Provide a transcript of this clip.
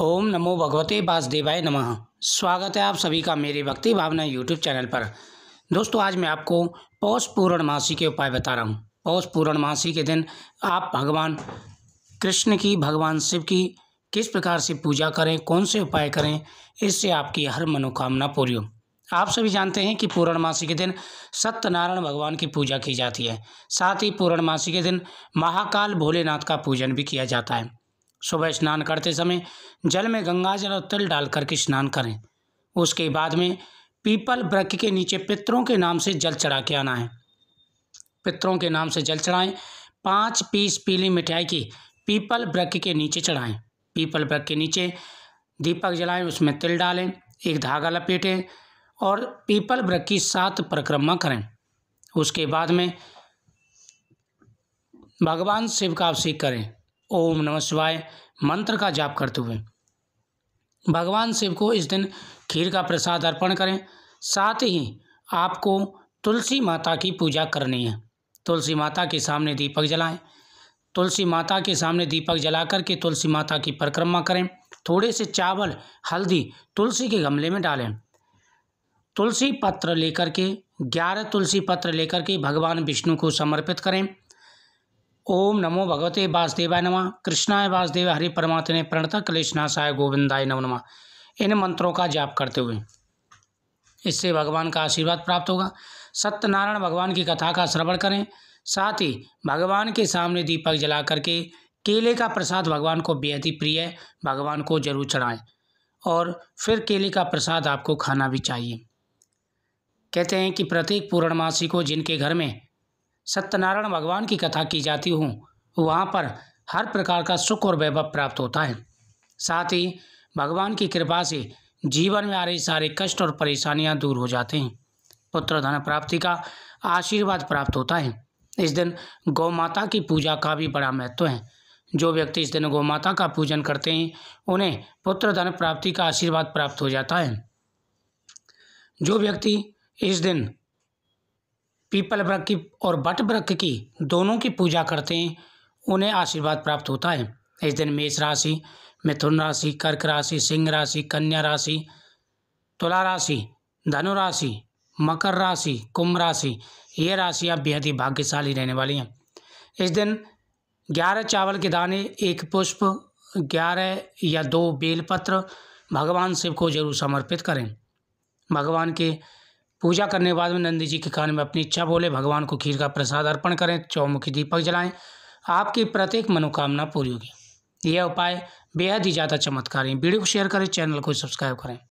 ओम नमो भगवते वासुदेवाय नमः स्वागत है आप सभी का मेरे भक्ति भावना यूट्यूब चैनल पर दोस्तों आज मैं आपको पौष पूर्णमासी के उपाय बता रहा हूँ पौष पूर्णमासी के दिन आप भगवान कृष्ण की भगवान शिव की किस प्रकार से पूजा करें कौन से उपाय करें इससे आपकी हर मनोकामना पूरी हो आप सभी जानते हैं कि पूर्णमासी के दिन सत्यनारायण भगवान की पूजा की जाती है साथ ही पूर्णमासी के दिन महाकाल भोलेनाथ का पूजन भी किया जाता है सुबह स्नान करते समय जल में गंगा जल और तिल डालकर के स्नान करें उसके बाद में पीपल वृक्ष के नीचे पितरों के नाम से जल चढ़ा के आना है पितरों के नाम से जल चढ़ाएं पाँच पीस पीली मिठाई की पीपल वृक्ष के नीचे चढ़ाएं पीपल वृक्ष के नीचे दीपक जलाएं उसमें तिल डालें एक धागा लपेटें और पीपल वृक्ष की सात परिक्रमा करें उसके बाद में भगवान शिव का अभिषेक करें ओम नमः शिवाय मंत्र का जाप करते हुए भगवान शिव को इस दिन खीर का प्रसाद अर्पण करें साथ ही आपको तुलसी माता की पूजा करनी है तुलसी माता के सामने दीपक जलाएं तुलसी माता के सामने दीपक जला करके तुलसी माता की परिक्रमा करें थोड़े से चावल हल्दी तुलसी के गमले में डालें तुलसी पत्र लेकर के ग्यारह तुलसी पत्र लेकर के भगवान विष्णु को समर्पित करें ओम नमो भगवते वासुदेवाय नमः कृष्णाय वासुदेव हरि परमात्मा प्रणता क्लेशनाशाय गोविंदाय नमो नमः इन मंत्रों का जाप करते हुए इससे भगवान का आशीर्वाद प्राप्त होगा सत्यनारायण भगवान की कथा का श्रवण करें साथ ही भगवान के सामने दीपक जला करके केले का प्रसाद भगवान को बेहद ही प्रिय है भगवान को जरूर चढ़ाएं और फिर केले का प्रसाद आपको खाना भी चाहिए कहते हैं कि प्रत्येक पूर्णमासी को जिनके घर में सत्यनारायण भगवान की कथा की जाती हो वहाँ पर हर प्रकार का सुख और वैभव प्राप्त होता है साथ ही भगवान की कृपा से जीवन में आ रहे सारे कष्ट और परेशानियाँ दूर हो जाते हैं पुत्र धन प्राप्ति का आशीर्वाद प्राप्त होता है इस दिन गौ माता की पूजा का भी बड़ा महत्व है जो व्यक्ति इस दिन गौ माता का पूजन करते हैं उन्हें पुत्र धन प्राप्ति का आशीर्वाद प्राप्त हो जाता है जो व्यक्ति इस दिन पीपल वृक्ष की और बट वृक्ष की दोनों की पूजा करते हैं उन्हें आशीर्वाद प्राप्त होता है इस दिन मेष राशि मिथुन राशि कर्क राशि सिंह राशि कन्या राशि तुला राशि धनु राशि मकर राशि कुंभ राशि ये राशियाँ बेहद ही भाग्यशाली रहने वाली हैं इस दिन ग्यारह चावल के दाने एक पुष्प ग्यारह या दो बेलपत्र भगवान शिव को जरूर समर्पित करें भगवान के पूजा करने के बाद में नंदी जी के कान में अपनी इच्छा बोले भगवान को खीर का प्रसाद अर्पण करें चौमुखी दीपक जलाएं आपकी प्रत्येक मनोकामना पूरी होगी यह उपाय बेहद ही ज़्यादा चमत्कारी वीडियो को शेयर करें चैनल को सब्सक्राइब करें